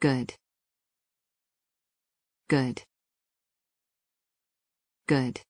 Good. Good. Good.